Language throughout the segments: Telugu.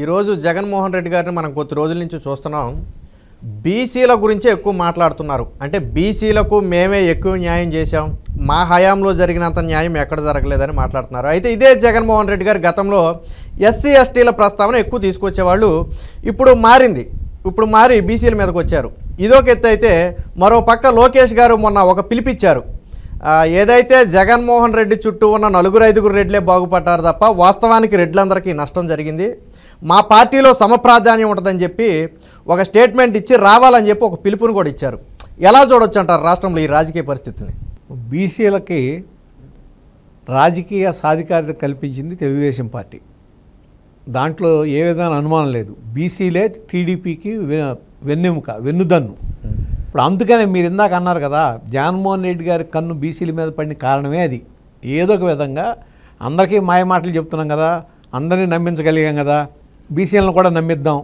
ఈరోజు జగన్మోహన్ రెడ్డి గారిని మనం కొద్ది రోజుల నుంచి చూస్తున్నాం బీసీల గురించే ఎక్కువ మాట్లాడుతున్నారు అంటే బీసీలకు మేమే ఎక్కువ న్యాయం చేశాం మా హయాంలో జరిగినంత న్యాయం ఎక్కడ జరగలేదని మాట్లాడుతున్నారు అయితే ఇదే జగన్మోహన్ రెడ్డి గారు గతంలో ఎస్సీ ఎస్టీల ప్రస్తావన ఎక్కువ తీసుకొచ్చేవాళ్ళు ఇప్పుడు మారింది ఇప్పుడు మారి బీసీల మీదకి వచ్చారు ఇదొక ఎత్తు అయితే మరో పక్క లోకేష్ గారు మొన్న ఒక పిలిపిచ్చారు ఏదైతే జగన్మోహన్ రెడ్డి చుట్టూ ఉన్న నలుగురు ఐదుగురు రెడ్లే బాగుపడ్డారు తప్ప వాస్తవానికి రెడ్లందరికీ నష్టం జరిగింది మా పార్టీలో సమప్రాధాన్యం ఉంటుందని చెప్పి ఒక స్టేట్మెంట్ ఇచ్చి రావాలని చెప్పి ఒక పిలుపుని కూడా ఇచ్చారు ఎలా చూడొచ్చు అంటారు రాష్ట్రంలో ఈ రాజకీయ పరిస్థితిని బీసీలకి రాజకీయ సాధికారిత కల్పించింది తెలుగుదేశం పార్టీ దాంట్లో ఏ విధమైన అనుమానం లేదు బీసీలే టీడీపీకి వెన్నెముక వెన్నుదన్ను ఇప్పుడు అందుకనే మీరు ఇందాక అన్నారు కదా జగన్మోహన్ రెడ్డి గారి కన్ను బీసీల మీద పడిన కారణమే అది ఏదో ఒక విధంగా అందరికీ మాయమాటలు చెప్తున్నాం కదా అందరినీ నమ్మించగలిగాం కదా బీసీలను కూడా నమ్మిద్దాం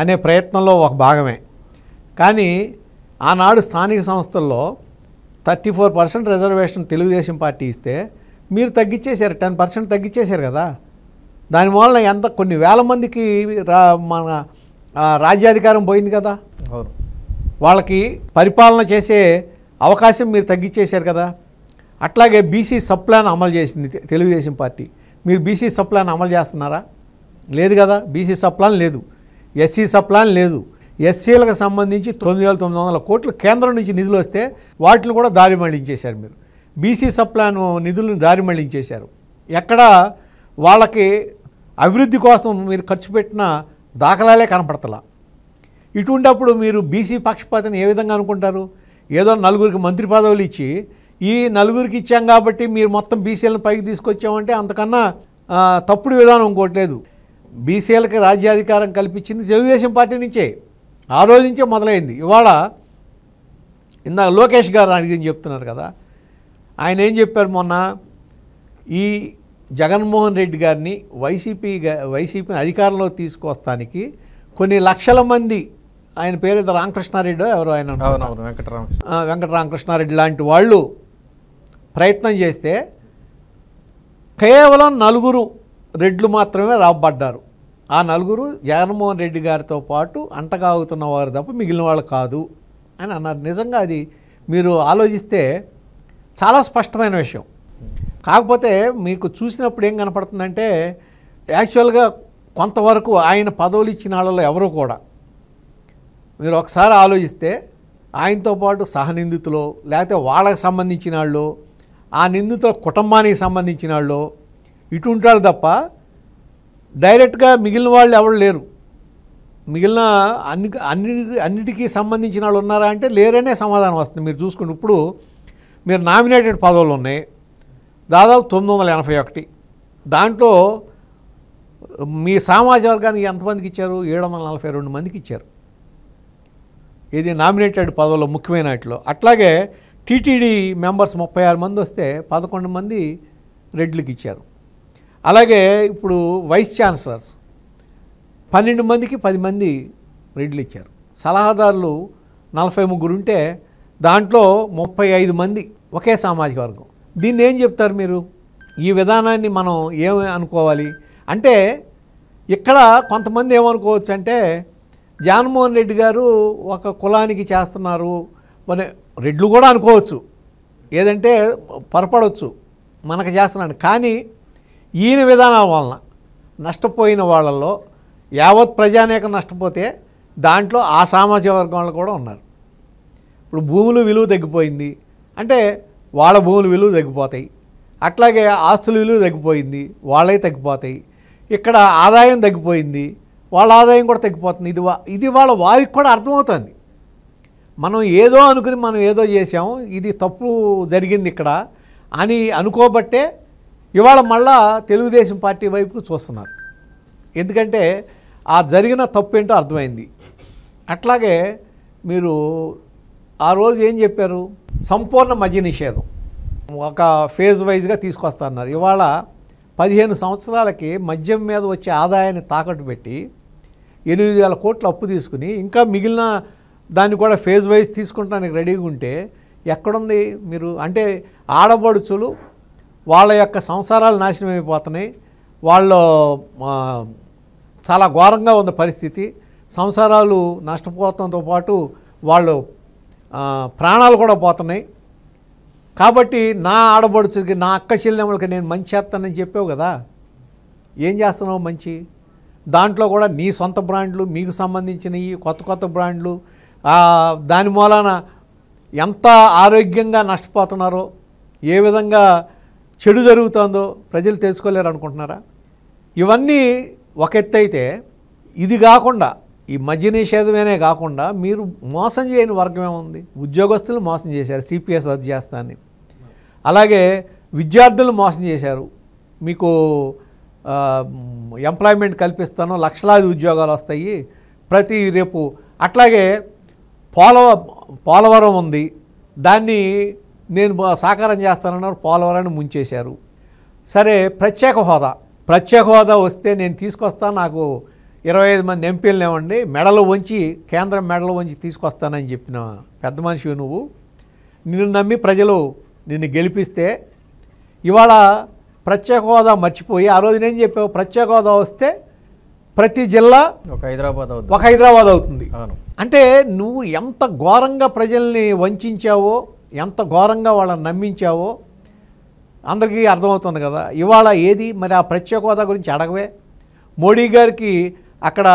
అనే ప్రయత్నంలో ఒక భాగమే కానీ ఆనాడు స్థానిక సంస్థల్లో thirty four percent reservation Telugu Desam party ఇస్తే మీరు తగ్గించేశారు టెన్ పర్సెంట్ తగ్గించేశారు కదా దాని వలన ఎంత కొన్ని వేల మందికి రా మన రాజ్యాధికారం పోయింది కదా వాళ్ళకి పరిపాలన చేసే అవకాశం మీరు తగ్గించేశారు కదా అట్లాగే బీసీ సబ్ ప్లాన్ అమలు చేసింది తెలుగుదేశం పార్టీ మీరు బీసీ సబ్ ప్లాన్ అమలు చేస్తున్నారా లేదు కదా బీసీ సప్లాన్ లేదు ఎస్సీ సప్లాన్ లేదు ఎస్సీలకు సంబంధించి తొమ్మిది వేల తొమ్మిది వందల కోట్లు కేంద్రం నుంచి నిధులు వస్తే వాటిని కూడా దారి మళ్లించేశారు మీరు బీసీ సప్లాన్ నిధులను దారి మళ్లించేశారు ఎక్కడ వాళ్ళకి అభివృద్ధి కోసం మీరు ఖర్చు పెట్టిన దాఖలాలే కనపడతలా ఇటువంటప్పుడు మీరు బీసీ పక్షపాతని ఏ విధంగా అనుకుంటారు ఏదో నలుగురికి మంత్రి పదవులు ఇచ్చి ఈ నలుగురికి ఇచ్చాం కాబట్టి మీరు మొత్తం బీసీలను పైకి తీసుకొచ్చామంటే అంతకన్నా తప్పుడు విధానం ఇంకోటి లేదు బీసీలకి రాజ్యాధికారం కల్పించింది తెలుగుదేశం పార్టీ నుంచే ఆ రోజు నుంచే మొదలైంది ఇవాళ ఇందాక లోకేష్ గారు అడిగింది చెప్తున్నారు కదా ఆయన ఏం చెప్పారు మొన్న ఈ జగన్మోహన్ రెడ్డి గారిని వైసీపీ వైసీపీని అధికారంలో తీసుకొస్తానికి కొన్ని లక్షల మంది ఆయన పేరు రామకృష్ణారెడ్డి ఎవరు ఆయన వెంకటరామ వెంకటరామకృష్ణారెడ్డి లాంటి వాళ్ళు ప్రయత్నం చేస్తే కేవలం నలుగురు రెడ్లు మాత్రమే రాబడ్డారు ఆ నలుగురు జగన్మోహన్ రెడ్డి గారితో పాటు అంటగాగుతున్న వారు తప్ప మిగిలిన వాళ్ళు కాదు అని అన్నారు నిజంగా అది మీరు ఆలోచిస్తే చాలా స్పష్టమైన విషయం కాకపోతే మీకు చూసినప్పుడు ఏం కనపడుతుందంటే యాక్చువల్గా కొంతవరకు ఆయన పదవులు ఇచ్చిన వాళ్ళలో ఎవరు కూడా మీరు ఒకసారి ఆలోచిస్తే ఆయనతో పాటు సహనిందితులు లేకపోతే వాళ్ళకి సంబంధించిన వాళ్ళు ఆ నిందితుల కుటుంబానికి సంబంధించిన వాళ్ళు ఇటు ఉంటాడు తప్ప డైరెక్ట్గా మిగిలిన వాళ్ళు ఎవరు లేరు మిగిలిన అన్ని అన్ని అన్నిటికీ సంబంధించిన వాళ్ళు ఉన్నారా అంటే లేరనే సమాధానం వస్తుంది మీరు చూసుకుంటే ఇప్పుడు మీరు నామినేటెడ్ పదవులు ఉన్నాయి దాదాపు తొమ్మిది వందల ఎనభై ఒకటి దాంట్లో మీ సామాజిక వర్గానికి ఎంతమందికి ఇచ్చారు ఏడు వందల నలభై రెండు మందికి ఇచ్చారు ఇది నామినేటెడ్ పదవుల్లో ముఖ్యమైన వాటిలో అట్లాగే టీటీడీ మెంబర్స్ ముప్పై ఆరు మంది వస్తే పదకొండు మంది రెడ్లకు ఇచ్చారు అలాగే ఇప్పుడు వైస్ ఛాన్సలర్స్ పన్నెండు మందికి పది మంది రెడ్లు ఇచ్చారు సలహాదారులు నలభై ముగ్గురు ఉంటే దాంట్లో ముప్పై ఐదు మంది ఒకే సామాజిక వర్గం దీన్ని ఏం చెప్తారు మీరు ఈ విధానాన్ని మనం ఏమి అనుకోవాలి అంటే ఇక్కడ కొంతమంది ఏమనుకోవచ్చు అంటే జగన్మోహన్ రెడ్డి గారు ఒక కులానికి చేస్తున్నారు మరి రెడ్లు కూడా అనుకోవచ్చు ఏదంటే పొరపడవచ్చు మనకు చేస్తున్నాను కానీ ఈయన విధానాల వలన నష్టపోయిన వాళ్ళల్లో యావత్ ప్రజానేకం నష్టపోతే దాంట్లో ఆ సామాజిక వర్గం వాళ్ళు కూడా ఉన్నారు ఇప్పుడు భూములు విలువ తగ్గిపోయింది అంటే వాళ్ళ భూములు విలువ తగ్గిపోతాయి అట్లాగే ఆస్తుల విలువ తగ్గిపోయింది వాళ్ళే తగ్గిపోతాయి ఇక్కడ ఆదాయం తగ్గిపోయింది వాళ్ళ ఆదాయం కూడా తగ్గిపోతుంది ఇది ఇది వాళ్ళ వారికి కూడా అర్థమవుతుంది మనం ఏదో అనుకుని మనం ఏదో చేసాము ఇది తప్పు జరిగింది ఇక్కడ అని అనుకోబట్టే ఇవాళ మళ్ళా తెలుగుదేశం పార్టీ వైపుకు చూస్తున్నారు ఎందుకంటే ఆ జరిగిన తప్పు ఏంటో అర్థమైంది అట్లాగే మీరు ఆ రోజు ఏం చెప్పారు సంపూర్ణ మద్య నిషేధం ఒక ఫేజ్ వైజ్గా తీసుకొస్తున్నారు ఇవాళ పదిహేను సంవత్సరాలకి మద్యం మీద వచ్చే ఆదాయాన్ని తాకట్టు పెట్టి ఎనిమిది వేల కోట్లు అప్పు తీసుకుని ఇంకా మిగిలిన దాన్ని కూడా ఫేజ్ వైజ్ తీసుకుంటానికి రెడీగా ఉంటే ఎక్కడుంది మీరు అంటే ఆడబడుచులు వాళ్ళ యొక్క సంసారాలు నాశనం అయిపోతున్నాయి వాళ్ళు చాలా ఘోరంగా ఉన్న పరిస్థితి సంసారాలు నష్టపోవడంతో పాటు వాళ్ళు ప్రాణాలు కూడా పోతున్నాయి కాబట్టి నా ఆడబడుచుకి నా అక్క చెల్లెమ్మలకి నేను మంచి చేస్తానని చెప్పావు కదా ఏం చేస్తున్నావు మంచి దాంట్లో కూడా నీ సొంత బ్రాండ్లు మీకు సంబంధించినవి కొత్త కొత్త బ్రాండ్లు దాని మూలాన ఎంత ఆరోగ్యంగా నష్టపోతున్నారో ఏ విధంగా చెడు జరుగుతుందో ప్రజలు తెలుసుకోలేరు అనుకుంటున్నారా ఇవన్నీ ఒక ఎత్తు అయితే ఇది కాకుండా ఈ మద్య నిషేధమేనే కాకుండా మీరు మోసం చేయని వర్గం ఏముంది ఉద్యోగస్తులు మోసం చేశారు సిపిఎస్ రద్దు చేస్తానని అలాగే విద్యార్థులు మోసం చేశారు మీకు ఎంప్లాయ్మెంట్ కల్పిస్తాను లక్షలాది ఉద్యోగాలు వస్తాయి ప్రతి రేపు అట్లాగే పోలవ పోలవరం ఉంది దాన్ని నేను సాకారం చేస్తానన్నారు పోలవరాన్ని ముంచేశారు సరే ప్రత్యేక హోదా ప్రత్యేక హోదా వస్తే నేను తీసుకొస్తాను నాకు ఇరవై ఐదు మంది ఎంపీలు ఇవ్వండి మెడలు వంచి కేంద్రం మెడలు వంచి తీసుకొస్తానని చెప్పిన పెద్ద మనిషివి నువ్వు నిన్ను నమ్మి ప్రజలు నిన్ను గెలిపిస్తే ఇవాళ ప్రత్యేక హోదా మర్చిపోయి ఆ రోజు నేను చెప్పావు ప్రత్యేక హోదా వస్తే ప్రతి జిల్లా ఒక హైదరాబాద్ ఒక హైదరాబాద్ అవుతుంది అంటే నువ్వు ఎంత ఘోరంగా ప్రజల్ని వంచావో ఎంత ఘోరంగా వాళ్ళని నమ్మించావో అందరికీ అర్థమవుతుంది కదా ఇవాళ ఏది మరి ఆ ప్రత్యేక హోదా గురించి అడగవే మోడీ గారికి అక్కడ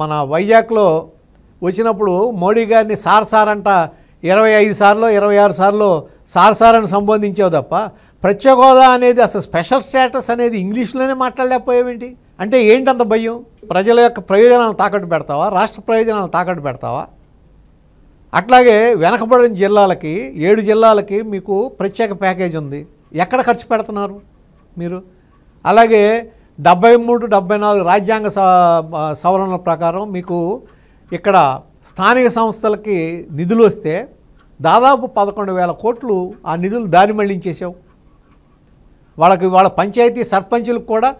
మన వైజాగ్లో వచ్చినప్పుడు మోడీ గారిని సార్ సార్ అంట ఇరవై ఐదు సార్లు ఇరవై ఆరు సార్లు సార్ సార్ అని సంబోధించావు తప్ప ప్రత్యేక హోదా అనేది అసలు స్పెషల్ స్టేటస్ అనేది ఇంగ్లీష్లోనే మాట్లాడలేకపోయావేంటి అంటే ఏంటంత భయం ప్రజల యొక్క ప్రయోజనాలను తాకట్టు పెడతావా రాష్ట్ర ప్రయోజనాలను తాకట్టు పెడతావా అట్లాగే వెనకబడిన జిల్లాలకి ఏడు జిల్లాలకి మీకు ప్రత్యేక ప్యాకేజ్ ఉంది ఎక్కడ ఖర్చు పెడుతున్నారు మీరు అలాగే డెబ్బై మూడు డెబ్బై నాలుగు రాజ్యాంగ సవరణల ప్రకారం మీకు ఇక్కడ స్థానిక సంస్థలకి నిధులు వస్తే దాదాపు పదకొండు వేల కోట్లు ఆ నిధులు దారి మళ్లించేసావు వాళ్ళకి వాళ్ళ పంచాయతీ సర్పంచులకు కూడా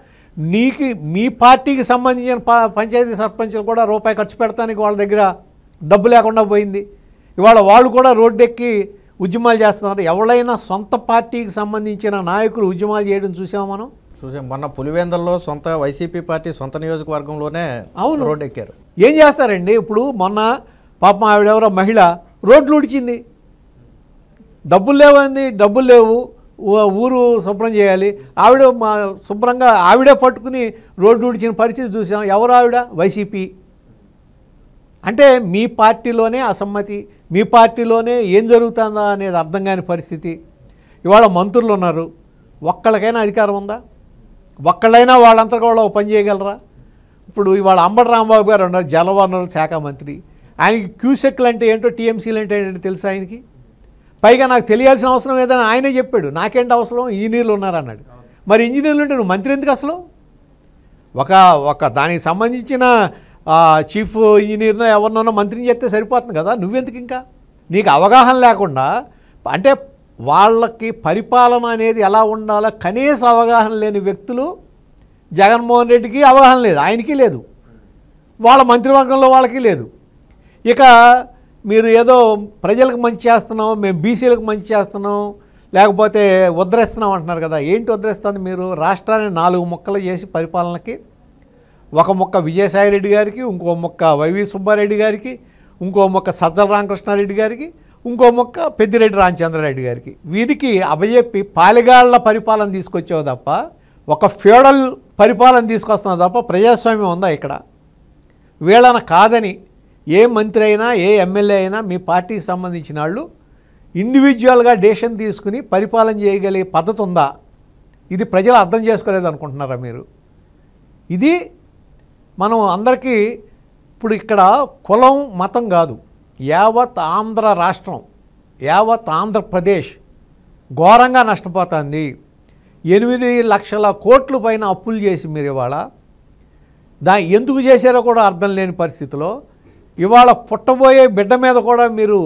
నీకి మీ పార్టీకి సంబంధించిన పంచాయతీ సర్పంచులు కూడా రూపాయి ఖర్చు పెడతానికి వాళ్ళ దగ్గర డబ్బు లేకుండా పోయింది ఇవాళ వాళ్ళు కూడా రోడ్డెక్కి ఉద్యమాలు చేస్తున్నారు ఎవరైనా సొంత పార్టీకి సంబంధించిన నాయకులు ఉద్యమాలు చేయడం చూసాము మనం చూసాం మొన్న పులివేందల్లో సొంత వైసీపీ పార్టీ సొంత నియోజకవర్గంలోనే అవును రోడ్డు ఎక్కారు ఏం చేస్తారండి ఇప్పుడు మొన్న పాపం ఆవిడెవరో మహిళ రోడ్లు ఉడిచింది డబ్బులు లేవని డబ్బులు లేవు ఊరు శుభ్రం చేయాలి ఆవిడ మా శుభ్రంగా ఆవిడే పట్టుకుని రోడ్లు ఉడిచిన పరిస్థితి చూసాం ఎవరు ఆవిడ వైసీపీ అంటే మీ పార్టీలోనే అసమ్మతి మీ పార్టీలోనే ఏం జరుగుతుందా అనేది అర్థం కాని పరిస్థితి ఇవాళ మంత్రులు ఉన్నారు ఒక్కళ్ళకైనా అధికారం ఉందా ఒక్కళ్ళైనా వాళ్ళంతా కూడా పని చేయగలరా ఇప్పుడు ఇవాళ అంబటి రాంబాబు గారు ఉన్నారు జలవనరుల శాఖ మంత్రి ఆయనకి క్యూసెక్లు అంటే ఏంటో టీఎంసీలు అంటే ఏంటో తెలుసు ఆయనకి పైగా నాకు తెలియాల్సిన అవసరం ఏదని ఆయనే చెప్పాడు నాకేంటి అవసరం ఇంజనీర్లు ఉన్నారన్నాడు మరి ఇంజనీర్లు ఉంటే నువ్వు మంత్రి ఎందుకు అసలు ఒక ఒక దానికి సంబంధించిన చీఫ్ ఇంజనీర్నో ఎవరినోనో మంత్రిని చెప్తే సరిపోతుంది కదా నువ్వెందుకు ఇంకా నీకు అవగాహన లేకుండా అంటే వాళ్ళకి పరిపాలన అనేది ఎలా ఉండాలో కనీస అవగాహన లేని వ్యక్తులు జగన్మోహన్ రెడ్డికి అవగాహన లేదు ఆయనకి లేదు వాళ్ళ మంత్రివర్గంలో వాళ్ళకి లేదు ఇక మీరు ఏదో ప్రజలకు మంచి చేస్తున్నాం మేము బీసీలకు మంచి చేస్తున్నాం లేకపోతే ఉద్ధరిస్తున్నాం అంటున్నారు కదా ఏంటి ఉద్ధరిస్తుంది మీరు రాష్ట్రాన్ని నాలుగు ముక్కలు చేసి పరిపాలనకి ఒక ముక్క విజయసాయిరెడ్డి గారికి ఇంకో ముక్క వైవి సుబ్బారెడ్డి గారికి ఇంకో మొక్క సజ్జల రామకృష్ణారెడ్డి గారికి ఇంకో మొక్క పెద్దిరెడ్డి రామచంద్రారెడ్డి గారికి వీరికి అభయజెప్పి పాలిగాళ్ల పరిపాలన తీసుకొచ్చావు తప్ప ఒక ఫ్యూడల్ పరిపాలన తీసుకొస్తున్నావు తప్ప ప్రజాస్వామ్యం ఉందా ఇక్కడ వీళ్ళన కాదని ఏ మంత్రి అయినా ఏ ఎమ్మెల్యే అయినా మీ పార్టీకి సంబంధించిన వాళ్ళు ఇండివిజువల్గా డేషన్ తీసుకుని పరిపాలన చేయగలిగే పద్ధతి ఉందా ఇది ప్రజలు అర్థం చేసుకోలేదు అనుకుంటున్నారా మీరు ఇది మనం అందరికీ ఇప్పుడు ఇక్కడ కులం మతం కాదు యావత్ ఆంధ్ర రాష్ట్రం యావత్ ఆంధ్రప్రదేశ్ ఘోరంగా నష్టపోతుంది ఎనిమిది లక్షల కోట్లు పైన అప్పులు చేసి మీరు ఇవాళ దా ఎందుకు చేశారో కూడా అర్థం లేని పరిస్థితిలో ఇవాళ పుట్టబోయే బిడ్డ మీద కూడా మీరు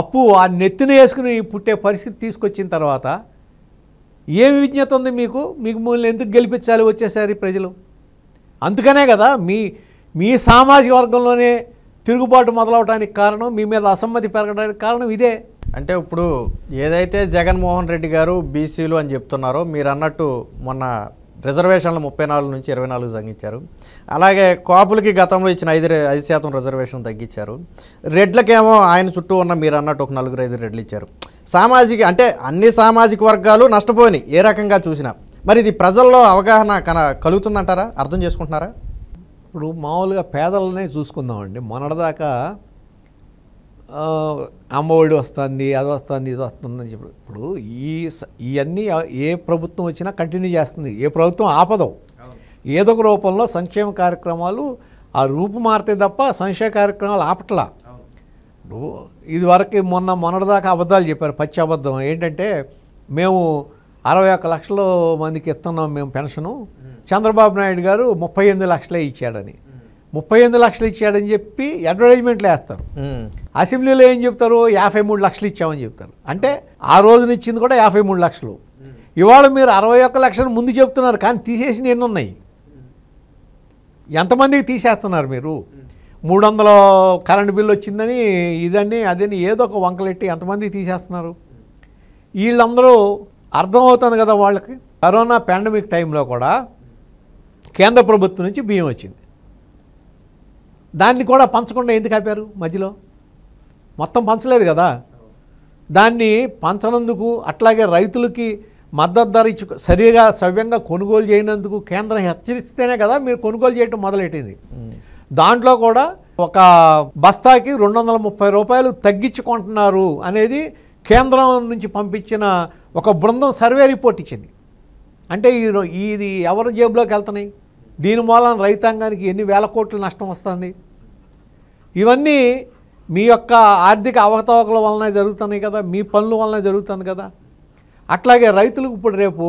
అప్పు ఆ నెత్తిన వేసుకుని పుట్టే పరిస్థితి తీసుకొచ్చిన తర్వాత ఏ విజ్ఞత ఉంది మీకు మీకు మిమ్మల్ని ఎందుకు గెలిపించాలి వచ్చేసారి ప్రజలు అందుకనే కదా మీ మీ సామాజిక వర్గంలోనే తిరుగుబాటు మొదలవడానికి కారణం మీ మీద అసమ్మతి పెరగడానికి కారణం ఇదే అంటే ఇప్పుడు ఏదైతే జగన్మోహన్ రెడ్డి గారు బీసీలు అని చెప్తున్నారో మీరు అన్నట్టు మొన్న రిజర్వేషన్లు ముప్పై నాలుగు నుంచి ఇరవై నాలుగు తగ్గించారు అలాగే కాపులకి గతంలో ఇచ్చిన ఐదు ఐదు శాతం రిజర్వేషన్ తగ్గించారు రెడ్లకేమో ఆయన చుట్టూ ఉన్న మీరు అన్నట్టు ఒక నలుగురు ఐదు రెడ్లు ఇచ్చారు సామాజిక అంటే అన్ని సామాజిక వర్గాలు నష్టపోయినాయి ఏ రకంగా చూసినా మరి ఇది ప్రజల్లో అవగాహన కన కలుగుతుందంటారా అర్థం చేసుకుంటున్నారా ఇప్పుడు మామూలుగా పేదలనే చూసుకుందామండి మొన్నటిదాకా అమ్మఒడి వస్తుంది అది వస్తుంది ఇది వస్తుంది అని చెప్పి ఇప్పుడు ఈ ఇవన్నీ ఏ ప్రభుత్వం వచ్చినా కంటిన్యూ చేస్తుంది ఏ ప్రభుత్వం ఆపదం ఏదో ఒక రూపంలో సంక్షేమ కార్యక్రమాలు ఆ రూపు మారితే తప్ప సంక్షేమ కార్యక్రమాలు ఆపట్లా ఇది వరకు మొన్న మొన్నటిదాకా అబద్ధాలు చెప్పారు పచ్చి అబద్ధం ఏంటంటే మేము అరవై ఒక్క లక్షల మందికి ఇస్తున్నాం మేము పెన్షను చంద్రబాబు నాయుడు గారు ముప్పై ఎనిమిది లక్షలే ఇచ్చాడని ముప్పై ఎనిమిది లక్షలు ఇచ్చాడని చెప్పి అడ్వర్టైజ్మెంట్లు వేస్తారు అసెంబ్లీలో ఏం చెప్తారు యాభై మూడు లక్షలు ఇచ్చామని చెప్తారు అంటే ఆ రోజున ఇచ్చింది కూడా యాభై మూడు లక్షలు ఇవాళ మీరు అరవై ఒక్క లక్షలు ముందు చెప్తున్నారు కానీ తీసేసి నేను ఉన్నాయి ఎంతమందికి తీసేస్తున్నారు మీరు మూడు వందల కరెంటు బిల్లు వచ్చిందని ఇదని అదని ఏదో ఒక వంకలెట్టి ఎంతమంది తీసేస్తున్నారు వీళ్ళందరూ అర్థమవుతుంది కదా వాళ్ళకి కరోనా పాండమిక్ టైంలో కూడా కేంద్ర ప్రభుత్వం నుంచి బియ్యం వచ్చింది దాన్ని కూడా పంచకుండా ఎందుకు ఆపారు మధ్యలో మొత్తం పంచలేదు కదా దాన్ని పంచనందుకు అట్లాగే రైతులకి మద్దతు ధర ఇచ్చు సరిగా సవ్యంగా కొనుగోలు చేయనందుకు కేంద్రం హెచ్చరిస్తేనే కదా మీరు కొనుగోలు చేయటం మొదలెట్టింది దాంట్లో కూడా ఒక బస్తాకి రెండు రూపాయలు తగ్గించుకుంటున్నారు అనేది కేంద్రం నుంచి పంపించిన ఒక బృందం సర్వే రిపోర్ట్ ఇచ్చింది అంటే ఈ ఇది ఎవరి జేబులోకి వెళ్తున్నాయి దీని మూలన రైతాంగానికి ఎన్ని వేల కోట్ల నష్టం వస్తుంది ఇవన్నీ మీ యొక్క ఆర్థిక అవకతవకల వలన జరుగుతున్నాయి కదా మీ పనుల వలన జరుగుతుంది కదా అట్లాగే రైతులకు ఇప్పుడు రేపు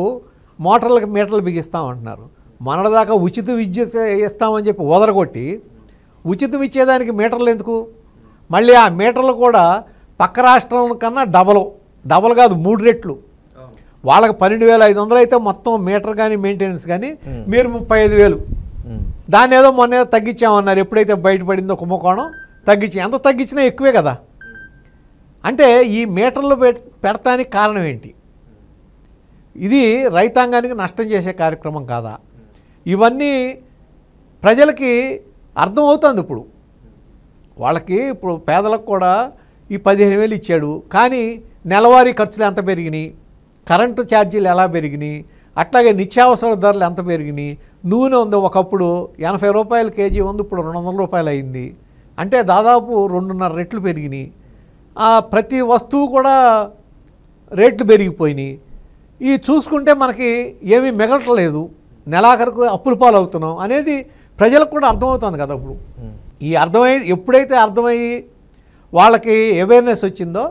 మోటార్లకు మీటర్లు బిగిస్తామంటున్నారు దాకా ఉచిత విద్యుత్ ఇస్తామని చెప్పి వదరగొట్టి ఉచితం ఇచ్చేదానికి మీటర్లు ఎందుకు మళ్ళీ ఆ మీటర్లు కూడా పక్క రాష్ట్రం కన్నా డబల్ డబల్ కాదు మూడు రెట్లు వాళ్ళకి పన్నెండు వేల ఐదు వందలు అయితే మొత్తం మీటర్ కానీ మెయింటెనెన్స్ కానీ మీరు ముప్పై ఐదు వేలు దాని ఏదో మొన్న ఏదో తగ్గించామన్నారు ఎప్పుడైతే బయటపడిందో కుంభకోణం తగ్గించి ఎంత తగ్గించినా ఎక్కువే కదా అంటే ఈ మీటర్లు పెడతానికి కారణం ఏంటి ఇది రైతాంగానికి నష్టం చేసే కార్యక్రమం కాదా ఇవన్నీ ప్రజలకి అర్థమవుతుంది ఇప్పుడు వాళ్ళకి ఇప్పుడు పేదలకు కూడా ఈ పదిహేను వేలు ఇచ్చాడు కానీ నెలవారీ ఖర్చులు ఎంత పెరిగినాయి కరెంటు ఛార్జీలు ఎలా పెరిగినాయి అట్లాగే నిత్యావసర ధరలు ఎంత పెరిగినాయి నూనె ఉంది ఒకప్పుడు ఎనభై రూపాయలు కేజీ ఉంది ఇప్పుడు రెండు వందల రూపాయలు అయింది అంటే దాదాపు రెండున్నర రెట్లు పెరిగినాయి ప్రతి వస్తువు కూడా రేట్లు పెరిగిపోయినాయి ఇవి చూసుకుంటే మనకి ఏమీ మిగలట్లేదు నెలాఖరుకు అప్పులు పాలు అవుతున్నాం అనేది ప్రజలకు కూడా అర్థమవుతుంది కదా ఇప్పుడు ఈ అర్థమై ఎప్పుడైతే అర్థమయ్యి వాళ్ళకి అవేర్నెస్ వచ్చిందో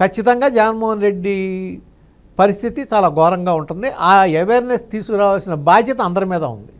ఖచ్చితంగా జగన్మోహన్ రెడ్డి పరిస్థితి చాలా ఘోరంగా ఉంటుంది ఆ అవేర్నెస్ తీసుకురావాల్సిన బాధ్యత అందరి మీద ఉంది